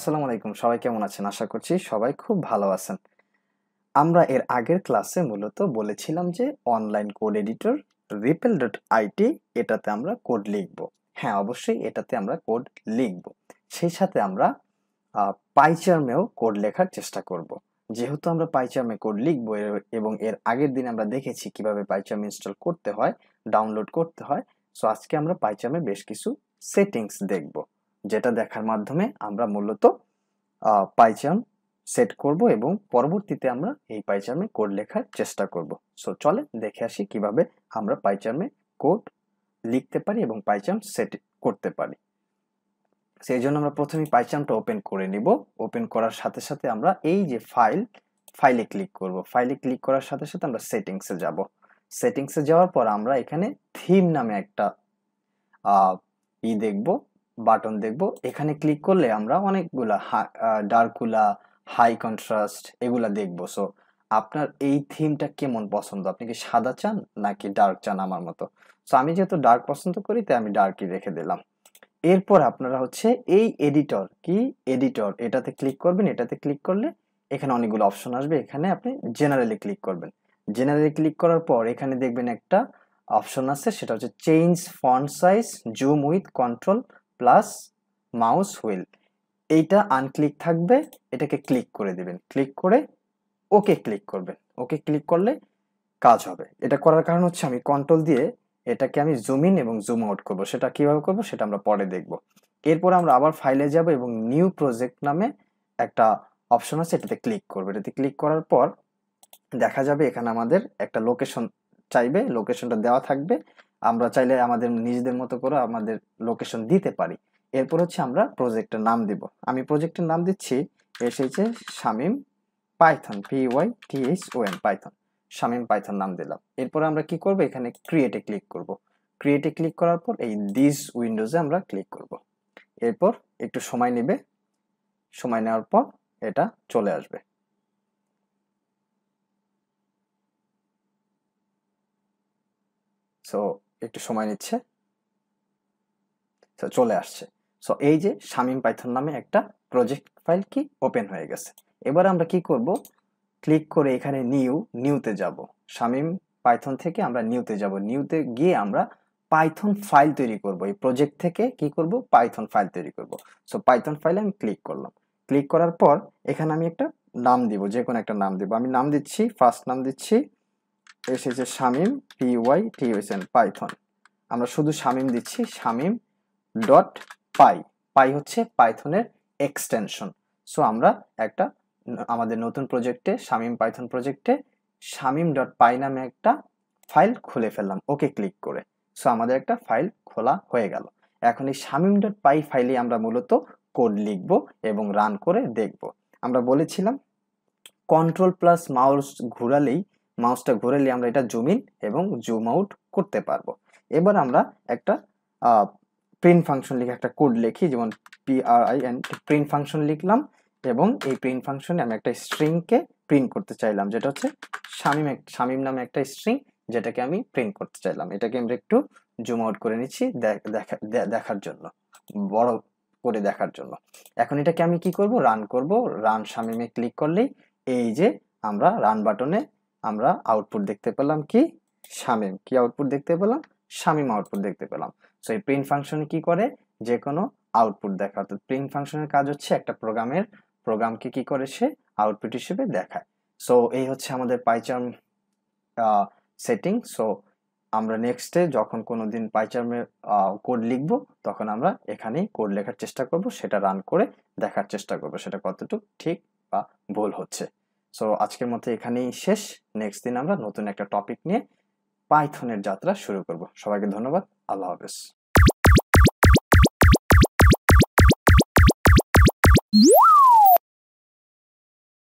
আসসালামু আলাইকুম সবাই কেমন আছেন আশা করছি সবাই খুব ভালো আছেন আমরা এর আগের ক্লাসে মূলত বলেছিলাম যে online code editor repl dot IT এটাতে আমরা কোড লিখব হ্যাঁ অবশ্যই এটাতে আমরা কোড লিখব সেই সাথে আমরা পাইচার্মেও কোড লেখার চেষ্টা করব যেহেতু আমরা পাইচার্মে কোড লিখব এবং এর আগের দিন আমরা দেখেছি কিভাবে পাইচাম ইনস্টল করতে হয় ডাউনলোড করতে হয় সো আজকে আমরা পাইচারমে বেশ কিছু সেটিংস দেখবো যেটা দেখার মাধ্যমে আমরা মূলত পাইচার্ম সেট করব এবং পরবর্তীতে আমরা এই পাইচার্মে কোড লেখার চেষ্টা করব সো চলে দেখে আসি কিভাবে আমরা পাইচার্মে কোড লিখতে পারি এবং পাইচার্ম সেট করতে পারি সেই জন্য আমরা প্রথমে পাইচার্মটা ওপেন করে নিব ওপেন করার সাথে সাথে আমরা এই যে ফাইল ফাইলে ক্লিক করব ফাইলে ক্লিক করার সাথে সাথে আমরা সেটিংসে যাব সেটিংসে যাওয়ার পর আমরা এখানে থিম নামে একটা ই দেখব বাটন দেখব এখানে ক্লিক করলে আমরা অনেকগুলা ডার্কুলা হাই কন্ট্রাস্ট এগুলা দেখবো সো আপনার এই থিমটা কেমন পছন্দ আপনি কি সাদা চান নাকি ডার্ক চান আমার মতো সো আমি যেহেতু ডার্ক পছন্দ করি তাই আমি ডার্কই রেখে দিলাম এরপর আপনারা হচ্ছে এই এডিটর কি এডিটর এটাতে ক্লিক করবেন এটাতে ক্লিক করলে এখানে অনেকগুলো অপশন আসবে এখানে আপনি জেনারেলি ক্লিক করবেন জেনারেলি ক্লিক করার পর এখানে দেখবেন একটা অপশন আছে সেটা হচ্ছে change font size zoom with control plus mouse wheel এইটা আনক্লিক থাকবে এটাকে ক্লিক করে দিবেন ক্লিক করে ওকে ক্লিক করবেন ওকে ক্লিক করলে কাজ হবে এটা করার কারণ হচ্ছে আমি কন্ট্রোল দিয়ে এটাকে আমি জুম ইন এবং জুম আউট করব সেটা কিভাবে করব সেটা আমরা পরে দেখব এরপর আমরা আবার ফাইলে যাব এবং নিউ প্রজেক্ট নামে একটা অপশন আছে এটাতে ক্লিক করবো এটাতে ক্লিক করার পর দেখা যাবে এখানে আমাদের একটা লোকেশন চাইবে লোকেশনটা দেওয়া থাকবে আমরা চাইলে আমাদের নিজেদের মতো করে আমাদের লোকেশন দিতে পারি এরপর হচ্ছে আমরা প্রজেক্টের নাম দিব আমি প্রজেক্টের নাম দিচ্ছি এসেছে Shamim Python P Y T H O M Python Shamim Python নাম দিলাম এরপর আমরা কি করব এখানে ক্রিয়েটে ক্লিক করব ক্রিয়েটে ক্লিক করার পর এই দিস উইন্ডোজে আমরা ক্লিক করব এরপর একটু সময় নেবে সময় নেওয়ার পর এটা চলে আসবে সো একটু সময় নিচ্ছে চলে আসছে সো এই যে শামিম পাইথন নামে একটা প্রজেক্ট ফাইল কি ওপেন হয়ে গেছে এবার আমরা কি করব ক্লিক করে এখানে নিউ নিউতে যাব শামিম পাইথন থেকে আমরা নিউতে যাব নিউতে গিয়ে আমরা পাইথন ফাইল তৈরি করব এই প্রজেক্ট থেকে কি করব পাইথন ফাইল তৈরি করব সো পাইথন ফাইলে আমি ক্লিক করলাম ক্লিক করার পর এখানে আমি একটা নাম দিব যে কোনো একটা নাম দিব আমি নাম দিচ্ছি ফার্স্ট নাম দিচ্ছি এসেছে পি ওয়াই টি হয়েছেন পাইথন আমরা শুধু শামিম দিচ্ছি শামিম ডট পাই পাই হচ্ছে পাইথনের এক্সটেনশন সো আমরা একটা আমাদের নতুন প্রজেক্টে শামিম পাইথন প্রজেক্টে শামিম ডট পাই নামে একটা ফাইল খুলে ফেললাম ওকে ক্লিক করে সো আমাদের একটা ফাইল খোলা হয়ে গেল এখন এই শামিম ডট পাই ফাইলে আমরা মূলত কোড লিখব এবং রান করে দেখব আমরা বলেছিলাম কন্ট্রোল প্লাস মাউস ঘুরালেই মাউসটা ঘোরালে আমরা এটা জুম ইন এবং জুম আউট করতে পারবো এবার আমরা একটা প্রিন্ট ফাংশন লিখে একটা কোড লিখি যেমন পিআরআই অ্যান্ড প্রিন্ট ফাংশন লিখলাম এবং এই প্রিন্ট ফাংশনে আমি একটা স্ট্রিংকে প্রিন্ট করতে চাইলাম যেটা হচ্ছে শামিম শামিম নামে একটা স্ট্রিং যেটাকে আমি প্রিন্ট করতে চাইলাম এটাকে আমরা একটু জুম আউট করে নিচ্ছি দেখার জন্য বড় করে দেখার জন্য এখন এটাকে আমি কি করব রান করব রান শামিমে ক্লিক করলেই এই যে আমরা রান বাটনে আমরা আউটপুট দেখতে পেলাম কি শামিম কি আউটপুট দেখতে পেলাম শামিম আউটপুট দেখতে পেলাম সো এই প্রিন্ট ফাংশন কি করে যে কোনো আউটপুট দেখা অর্থাৎ প্রিন্ট ফাংশনের কাজ হচ্ছে একটা প্রোগ্রামের প্রোগ্রামকে কি করে সে আউটপুট হিসেবে দেখায় সো এই হচ্ছে আমাদের পাইচার্ম সেটিং সো আমরা নেক্সটে যখন কোনো দিন পাইচার্মের কোড লিখব তখন আমরা এখানেই কোড লেখার চেষ্টা করব সেটা রান করে দেখার চেষ্টা করব সেটা কতটুকু ঠিক বা ভুল হচ্ছে সো আজকের মতো এখানেই শেষ নেক্সট দিন আমরা নতুন একটা টপিক নিয়ে পাইথনের যাত্রা শুরু করব সবাইকে ধন্যবাদ আল্লাহ হাফেজ